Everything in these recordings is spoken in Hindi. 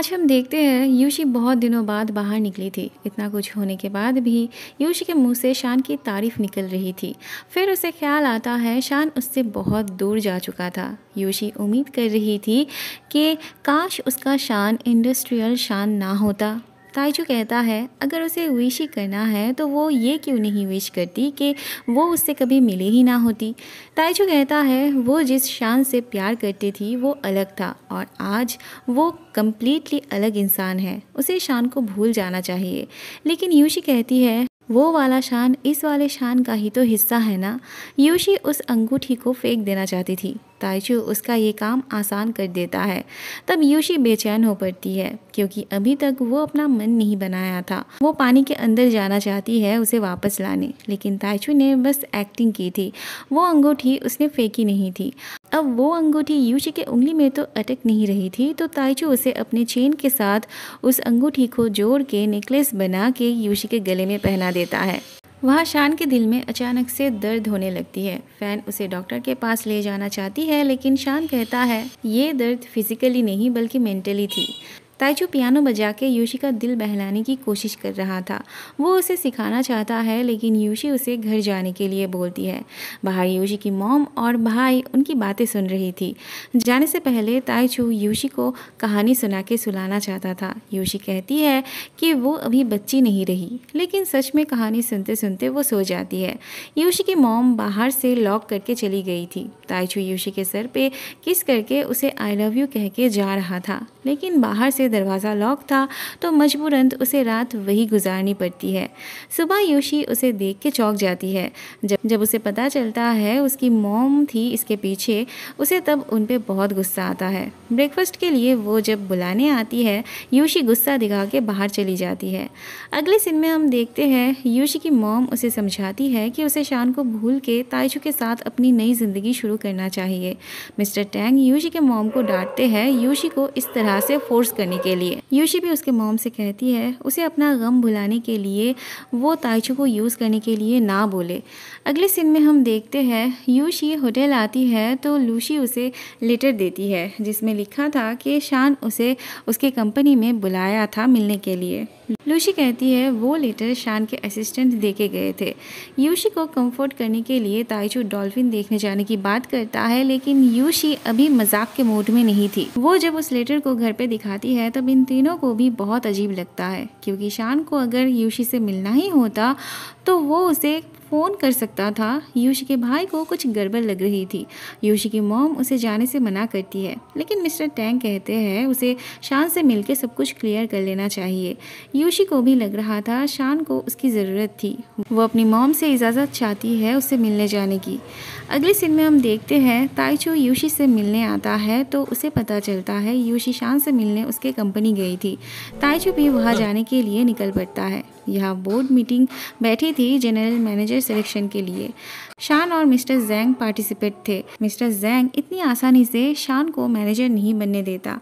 आज हम देखते हैं यूशी बहुत दिनों बाद बाहर निकली थी इतना कुछ होने के बाद भी यूशी के मुंह से शान की तारीफ निकल रही थी फिर उसे ख्याल आता है शान उससे बहुत दूर जा चुका था यूशी उम्मीद कर रही थी कि काश उसका शान इंडस्ट्रियल शान ना होता ताइजू कहता है अगर उसे विश ही करना है तो वो ये क्यों नहीं विश करती कि वो उससे कभी मिले ही ना होती ताइजू कहता है वो जिस शान से प्यार करती थी वो अलग था और आज वो कम्प्लीटली अलग इंसान है उसे शान को भूल जाना चाहिए लेकिन यूशी कहती है वो वाला शान इस वाले शान का ही तो हिस्सा है ना यूशी उस अंगूठी को फेंक देना चाहती थी ताइचू उसका ये काम आसान कर देता है तब यूशी बेचैन हो पड़ती है क्योंकि अभी तक वो अपना मन नहीं बनाया था वो पानी के अंदर जाना चाहती है उसे वापस लाने लेकिन ताइचू ने बस एक्टिंग की थी वो अंगूठी उसने फेंकी नहीं थी अब वो अंगूठी यूशी के उंगली में तो अटक नहीं रही थी तो ताइचू उसे अपने चेन के साथ उस अंगूठी को जोड़ के नेकलेस बना के यूशी के गले में पहना देता है वहाँ शान के दिल में अचानक से दर्द होने लगती है फैन उसे डॉक्टर के पास ले जाना चाहती है लेकिन शान कहता है ये दर्द फिजिकली नहीं बल्कि मेंटली थी ताइचू पियानो बजा के यूशी का दिल बहलाने की कोशिश कर रहा था वो उसे सिखाना चाहता है लेकिन यूशी उसे घर जाने के लिए बोलती है बाहर यूशी की मॉम और भाई उनकी बातें सुन रही थी जाने से पहले ताइचू यूशी को कहानी सुना के सुलाना चाहता था यूशी कहती है कि वो अभी बच्ची नहीं रही लेकिन सच में कहानी सुनते सुनते वो सो जाती है यूशी की मॉम बाहर से लॉक करके चली गई थी ताइचू यूशी के सर पे किस करके उसे आई लव यू कह के जा रहा था लेकिन बाहर से दरवाज़ा लॉक था तो मजबूरन तो उसे रात वही गुजारनी पड़ती है सुबह योशी उसे देख के चौंक जाती है जब जब उसे पता चलता है उसकी मोम थी इसके पीछे उसे तब उन पर बहुत गुस्सा आता है ब्रेकफास्ट के लिए वो जब बुलाने आती है योशी गुस्सा दिखा के बाहर चली जाती है अगले सिन में हम देखते हैं योशी की मोम उसे समझाती है कि उसे शान को भूल के ताइशु के साथ अपनी नई ज़िंदगी शुरू करना चाहिए मिस्टर टैंग योशी के मोम को डांटते हैं योशी को इस तरह से फोर्स करने के लिए यूशी भी उसके मोम से कहती है उसे अपना गम भुलाने के लिए वो ताइचू को यूज़ करने के लिए ना बोले अगले सीन में हम देखते हैं यूशी होटल आती है तो लूशी उसे लेटर देती है जिसमें लिखा था कि शान उसे उसके कंपनी में बुलाया था मिलने के लिए लूशी कहती है वो लेटर शान के असिस्टेंट देखे गए थे यूशी को कंफर्ट करने के लिए ताइचू डॉल्फिन देखने जाने की बात करता है लेकिन यूशी अभी मजाक के मूड में नहीं थी वो जब उस लेटर को घर पे दिखाती है तब इन तीनों को भी बहुत अजीब लगता है क्योंकि शान को अगर यूशी से मिलना ही होता तो वो उसे फ़ोन कर सकता था योशी के भाई को कुछ गड़बड़ लग रही थी योशी की मोम उसे जाने से मना करती है लेकिन मिस्टर टैंग कहते हैं उसे शान से मिलकर सब कुछ क्लियर कर लेना चाहिए योशी को भी लग रहा था शान को उसकी ज़रूरत थी वो अपनी मोम से इजाज़त चाहती है उससे मिलने जाने की अगले सिन में हम देखते हैं ताइचो यूशी से मिलने आता है तो उसे पता चलता है यूशी शान से मिलने उसके कंपनी गई थी ताइचो भी वहाँ जाने के लिए निकल पड़ता है यहाँ बोर्ड मीटिंग बैठी थी जनरल मैनेजर सिलेक्शन के लिए शान और मिस्टर जैंग पार्टिसिपेट थे मिस्टर जैंग इतनी आसानी से शान को मैनेजर नहीं बनने देता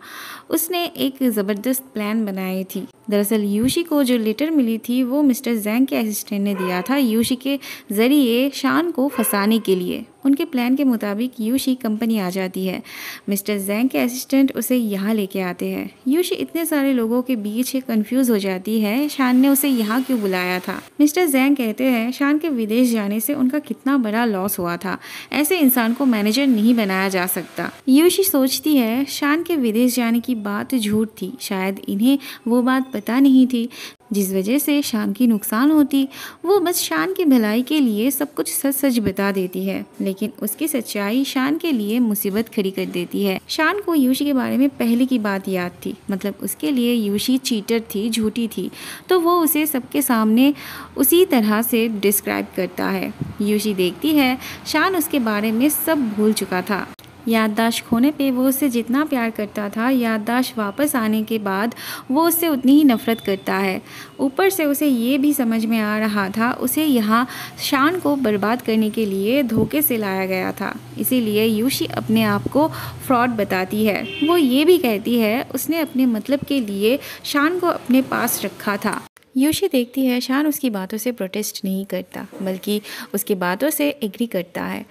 उसने एक ज़बरदस्त प्लान बनाई थी दरअसल यूशी को जो लेटर मिली थी वो मिस्टर जैंग के असिस्टेंट ने दिया था यूशी के ज़रिए शान को फंसाने के लिए उनके प्लान के मुताबिक यूशी कंपनी आ जाती है मिस्टर जैंग के असिस्टेंट उसे यहाँ लेके आते हैं यूशी इतने सारे लोगों के बीच कंफ्यूज हो जाती है शान ने उसे यहाँ क्यों बुलाया था मिस्टर जैंग कहते हैं शान के विदेश जाने से उनका कितना बड़ा लॉस हुआ था ऐसे इंसान को मैनेजर नहीं बनाया जा सकता योशी सोचती है शान के विदेश जाने की बात झूठ थी शायद इन्हें वो बात पता नहीं थी जिस वजह से शान की नुकसान होती वो बस शान की भलाई के लिए सब कुछ सच सच बता देती है लेकिन उसकी सच्चाई शान के लिए मुसीबत खड़ी कर देती है शान को यूशी के बारे में पहले की बात याद थी मतलब उसके लिए यूशी चीटर थी झूठी थी तो वो उसे सबके सामने उसी तरह से डिस्क्राइब करता है यूशी देखती है शान उसके बारे में सब भूल चुका था याददाश्त खोने पे वो उससे जितना प्यार करता था याददाश्त वापस आने के बाद वो उससे उतनी ही नफ़रत करता है ऊपर से उसे ये भी समझ में आ रहा था उसे यहाँ शान को बर्बाद करने के लिए धोखे से लाया गया था इसीलिए यूशी अपने आप को फ्रॉड बताती है वो ये भी कहती है उसने अपने मतलब के लिए शान को अपने पास रखा था योशी देखती है शान उसकी बातों से प्रोटेस्ट नहीं करता बल्कि उसकी बातों से एग्री करता है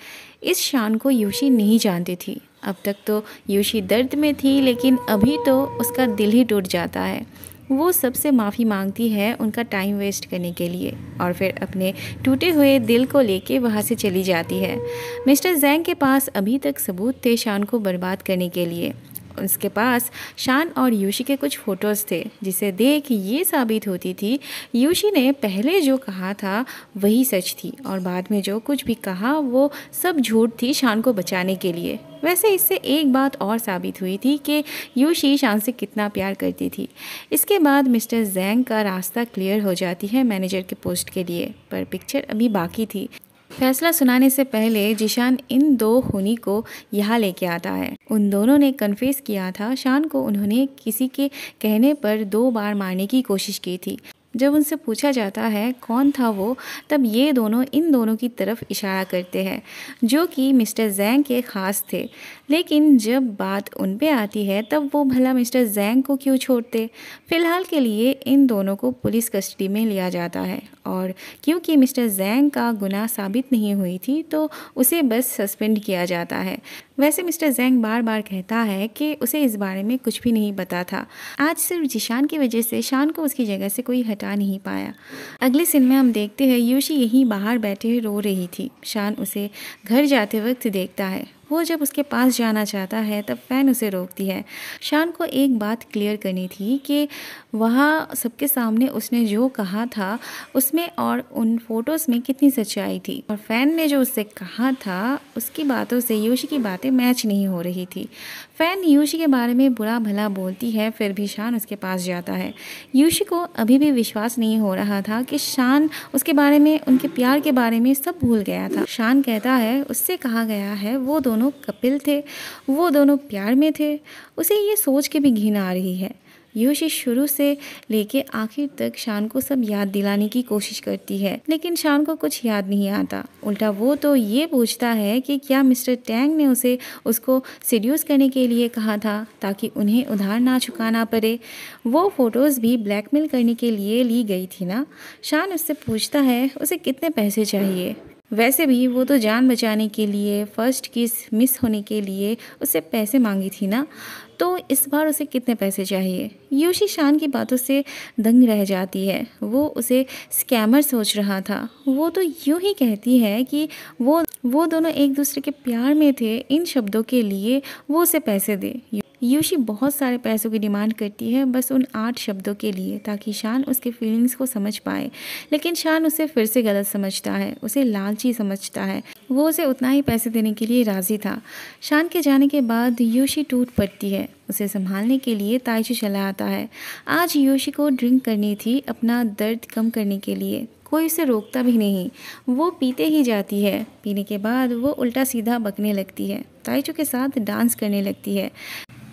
इस शान को योशी नहीं जानती थी अब तक तो योशी दर्द में थी लेकिन अभी तो उसका दिल ही टूट जाता है वो सबसे माफ़ी मांगती है उनका टाइम वेस्ट करने के लिए और फिर अपने टूटे हुए दिल को लेके वहाँ से चली जाती है मिस्टर जैंग के पास अभी तक सबूत थे शान को बर्बाद करने के लिए उसके पास शान और यूशी के कुछ फ़ोटोज़ थे जिसे देख ये साबित होती थी यूशी ने पहले जो कहा था वही सच थी और बाद में जो कुछ भी कहा वो सब झूठ थी शान को बचाने के लिए वैसे इससे एक बात और साबित हुई थी कि यूशी शान से कितना प्यार करती थी इसके बाद मिस्टर जैंग का रास्ता क्लियर हो जाती है मैनेजर के पोस्ट के लिए पर पिक्चर अभी बाकी थी फैसला सुनाने से पहले जिशान इन दो हुनी को यहाँ लेके आता है उन दोनों ने कन्फेस किया था शान को उन्होंने किसी के कहने पर दो बार मारने की कोशिश की थी जब उनसे पूछा जाता है कौन था वो तब ये दोनों इन दोनों की तरफ इशारा करते हैं जो कि मिस्टर जैंग के ख़ास थे लेकिन जब बात उन पर आती है तब वो भला मिस्टर जैंग को क्यों छोड़ते फ़िलहाल के लिए इन दोनों को पुलिस कस्टडी में लिया जाता है और क्योंकि मिस्टर जैंग का गुनाह साबित नहीं हुई थी तो उसे बस सस्पेंड किया जाता है वैसे मिस्टर जेंग बार बार कहता है कि उसे इस बारे में कुछ भी नहीं पता था आज सिर्फ जिशान की वजह से शान को उसकी जगह से कोई हटा नहीं पाया अगले सिन में हम देखते हैं यूशी यहीं बाहर बैठे हुए रो रही थी शान उसे घर जाते वक्त देखता है वो जब उसके पास जाना चाहता है तब फ़ैन उसे रोकती है शान को एक बात क्लियर करनी थी कि वहाँ सबके सामने उसने जो कहा था उसमें और उन फ़ोटोज़ में कितनी सच्चाई थी और फ़ैन ने जो उससे कहा था उसकी बातों से योशी की बातें मैच नहीं हो रही थी फ़ैन यूशी के बारे में बुरा भला बोलती है फिर भी शान उसके पास जाता है यूशी को अभी भी विश्वास नहीं हो रहा था कि शान उसके बारे में उनके प्यार के बारे में सब भूल गया था शान कहता है उससे कहा गया है वो दोनों कपिल थे वो दोनों प्यार में थे उसे ये सोच के भी घिन आ रही है योशी शुरू से लेके आखिर तक शान को सब याद दिलाने की कोशिश करती है लेकिन शान को कुछ याद नहीं आता उल्टा वो तो ये पूछता है कि क्या मिस्टर टैंग ने उसे उसको सीड्यूस करने के लिए कहा था ताकि उन्हें उधार ना चुकाना पड़े वो फ़ोटोज़ भी ब्लैकमेल करने के लिए ली गई थी ना शान उससे पूछता है उसे कितने पैसे चाहिए वैसे भी वो तो जान बचाने के लिए फ़र्स्ट किस मिस होने के लिए उससे पैसे मांगी थी ना तो इस बार उसे कितने पैसे चाहिए योशी शान की बातों से दंग रह जाती है वो उसे स्कैमर सोच रहा था वो तो यूँ ही कहती है कि वो वो दोनों एक दूसरे के प्यार में थे इन शब्दों के लिए वो उसे पैसे दे योशी बहुत सारे पैसों की डिमांड करती है बस उन आठ शब्दों के लिए ताकि शान उसके फीलिंग्स को समझ पाए लेकिन शान उसे फिर से गलत समझता है उसे लालची समझता है वो उसे उतना ही पैसे देने के लिए राज़ी था शान के जाने के बाद योशी टूट पड़ती है उसे संभालने के लिए ताइशी चला आता है आज योशी को ड्रिंक करनी थी अपना दर्द कम करने के लिए कोई उसे रोकता भी नहीं वो पीते ही जाती है पीने के बाद वो उल्टा सीधा बकने लगती है ताइचू के साथ डांस करने लगती है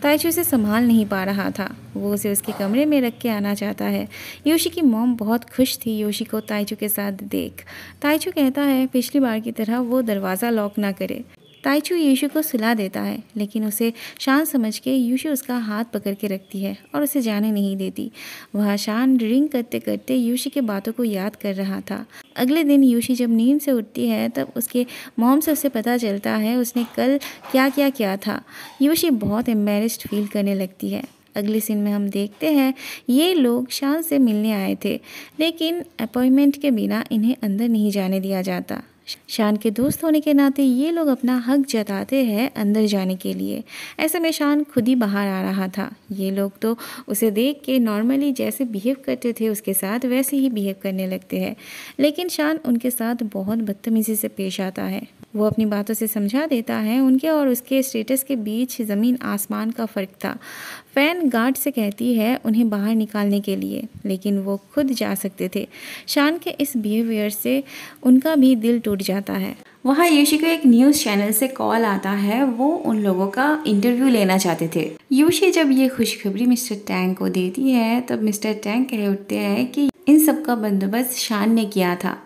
ताइचू उसे संभाल नहीं पा रहा था वो उसे उसके कमरे में रख के आना चाहता है योशी की मॉम बहुत खुश थी योशी को ताइचू के साथ देख ताइचू कहता है पिछली बार की तरह वो दरवाज़ा लॉक ना करे ताइचू यीशु को सुला देता है लेकिन उसे शान समझ के यीशु उसका हाथ पकड़ के रखती है और उसे जाने नहीं देती वह शान ड्रिंक करते करते यूशी के बातों को याद कर रहा था अगले दिन यूशी जब नींद से उठती है तब उसके मॉम से उसे पता चलता है उसने कल क्या क्या किया था यूशी बहुत एम्बेरस्ड फील करने लगती है अगले सीन में हम देखते हैं ये लोग शान से मिलने आए थे लेकिन अपॉइंटमेंट के बिना इन्हें अंदर नहीं जाने दिया जाता शान के दोस्त होने के नाते ये लोग अपना हक जताते हैं अंदर जाने के लिए ऐसे में शान खुद ही बाहर आ रहा था ये लोग तो उसे देख के नॉर्मली जैसे बिहेव करते थे उसके साथ वैसे ही बिहेव करने लगते हैं लेकिन शान उनके साथ बहुत बदतमीज़ी से पेश आता है वो अपनी बातों से समझा देता है उनके और उसके स्टेटस के बीच ज़मीन आसमान का फ़र्क था फैन गार्ड से कहती है उन्हें बाहर निकालने के लिए लेकिन वो खुद जा सकते थे शान के इस बिहेवियर से उनका भी दिल टूट जाता है वहाँ यूशी को एक न्यूज़ चैनल से कॉल आता है वो उन लोगों का इंटरव्यू लेना चाहते थे यूशी जब ये खुशखबरी मिस्टर टैंक को देती है तब मिस्टर टैंक कह उठते हैं कि इन सब का बंदोबस्त शान ने किया था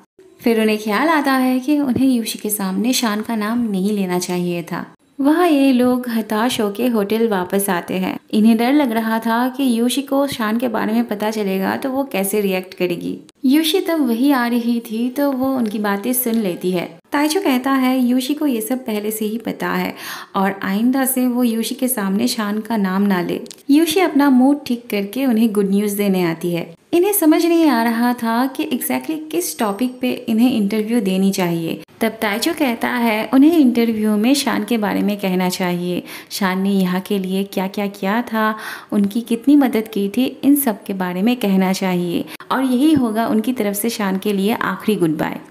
फिर उन्हें ख्याल आता है कि उन्हें युषी के सामने शान का नाम नहीं लेना चाहिए था वहाँ ये लोग हताश होकर होटल वापस आते हैं इन्हें डर लग रहा था कि युषी को शान के बारे में पता चलेगा तो वो कैसे रिएक्ट करेगी युषी तब वही आ रही थी तो वो उनकी बातें सुन लेती है ताइचो कहता है यूशी को ये सब पहले से ही पता है और आइंदा से वो यूशी के सामने शान का नाम ना ले यूशी अपना मूड ठीक करके उन्हें गुड न्यूज़ देने आती है इन्हें समझ नहीं आ रहा था कि एग्जैक्टली exactly किस टॉपिक पे इन्हें इंटरव्यू देनी चाहिए तब ताइचो कहता है उन्हें इंटरव्यू में शान के बारे में कहना चाहिए शान ने यहाँ के लिए क्या क्या किया था उनकी कितनी मदद की थी इन सब के बारे में कहना चाहिए और यही होगा उनकी तरफ से शान के लिए आखिरी गुड बाय